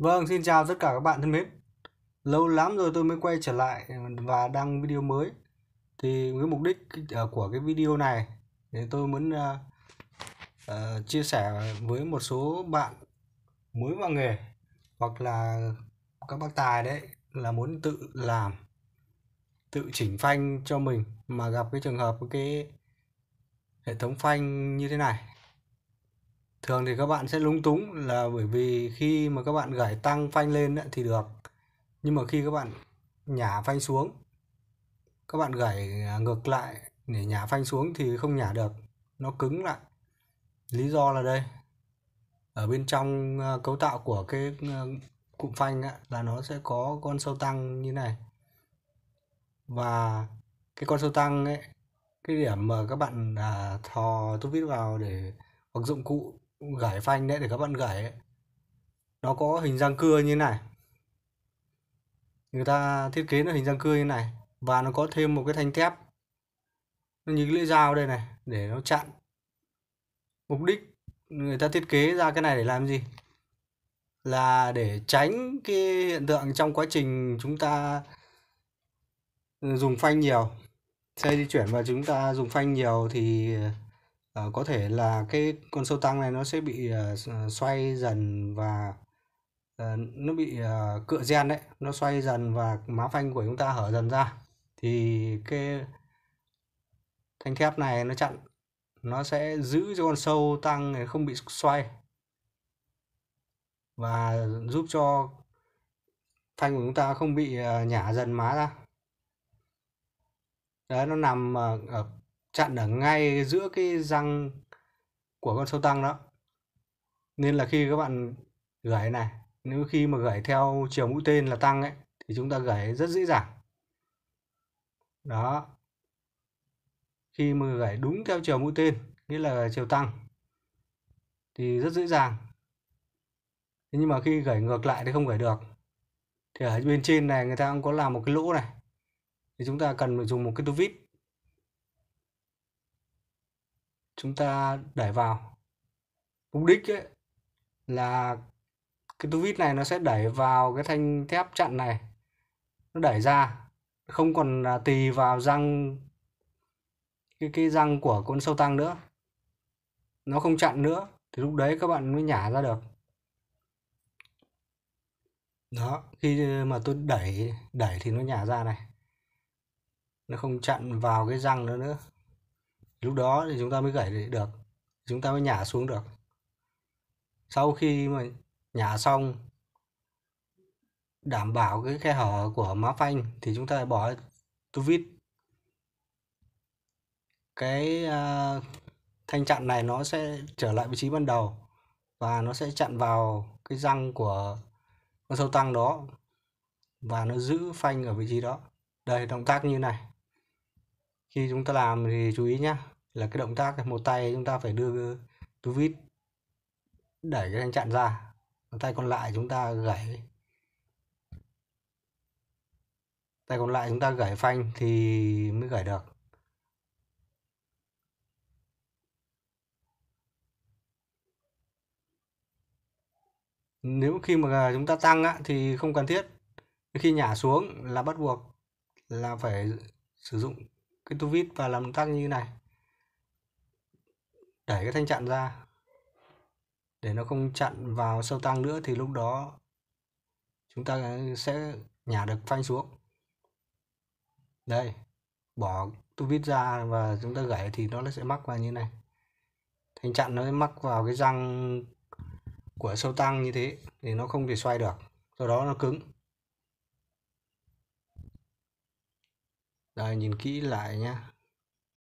Vâng, xin chào tất cả các bạn thân mến. Lâu lắm rồi tôi mới quay trở lại và đăng video mới. Thì cái mục đích ờ, của cái video này thì tôi muốn uh, uh, chia sẻ với một số bạn mới vào nghề hoặc là các bác tài đấy là muốn tự làm tự chỉnh phanh cho mình mà gặp cái trường hợp cái hệ thống phanh như thế này thường thì các bạn sẽ lúng túng là bởi vì khi mà các bạn gảy tăng phanh lên thì được nhưng mà khi các bạn nhả phanh xuống các bạn gảy à, ngược lại để nhả phanh xuống thì không nhả được nó cứng lại lý do là đây ở bên trong à, cấu tạo của cái à, cụm phanh là nó sẽ có con sâu tăng như này và cái con sâu tăng ấy cái điểm mà các bạn thò tút vít vào để hoặc dụng cụ gảy phanh đấy để các bạn gảy nó có hình răng cưa như này người ta thiết kế nó hình răng cưa như này và nó có thêm một cái thanh thép nó như cái lưỡi dao đây này để nó chặn mục đích người ta thiết kế ra cái này để làm gì là để tránh cái hiện tượng trong quá trình chúng ta dùng phanh nhiều xe di chuyển và chúng ta dùng phanh nhiều thì uh, có thể là cái con sâu tăng này nó sẽ bị uh, xoay dần và uh, nó bị uh, cựa gen đấy nó xoay dần và má phanh của chúng ta hở dần ra thì cái thanh thép này nó chặn nó sẽ giữ cho con sâu tăng này không bị xoay và giúp cho thanh của chúng ta không bị nhả dần má ra đấy nó nằm ở chặn ở ngay giữa cái răng của con sâu tăng đó nên là khi các bạn gãy này nếu khi mà gãy theo chiều mũi tên là tăng ấy thì chúng ta gãy rất dễ dàng đó khi mà gãy đúng theo chiều mũi tên nghĩa là chiều tăng thì rất dễ dàng nhưng mà khi gãy ngược lại thì không gãy được thì ở bên trên này người ta cũng có làm một cái lỗ này thì chúng ta cần phải dùng một cái tu vít chúng ta đẩy vào mục đích ấy, là cái tu vít này nó sẽ đẩy vào cái thanh thép chặn này nó đẩy ra không còn tì vào răng cái cái răng của con sâu tăng nữa nó không chặn nữa thì lúc đấy các bạn mới nhả ra được đó khi mà tôi đẩy đẩy thì nó nhả ra này nó không chặn vào cái răng nữa nữa lúc đó thì chúng ta mới gãy được chúng ta mới nhả xuống được sau khi mà nhả xong đảm bảo cái khe hở của má phanh thì chúng ta bỏ tu vít cái à, thanh chặn này nó sẽ trở lại vị trí ban đầu và nó sẽ chặn vào cái răng của con sâu tăng đó và nó giữ phanh ở vị trí đó đây động tác như này khi chúng ta làm thì chú ý nhé là cái động tác một tay chúng ta phải đưa tú vít đẩy cái thanh chặn ra tay còn lại chúng ta gãy tay còn lại chúng ta gãy phanh thì mới gãy được nếu khi mà chúng ta tăng á, thì không cần thiết khi nhả xuống là bắt buộc là phải sử dụng cái tu vít và làm động tác như này đẩy cái thanh chặn ra để nó không chặn vào sâu tăng nữa thì lúc đó chúng ta sẽ nhả được phanh xuống đây bỏ tu vít ra và chúng ta gãy thì nó sẽ mắc vào như này thanh chặn nó mắc vào cái răng của sâu tăng như thế thì nó không thể xoay được do đó nó cứng đây nhìn kỹ lại nha.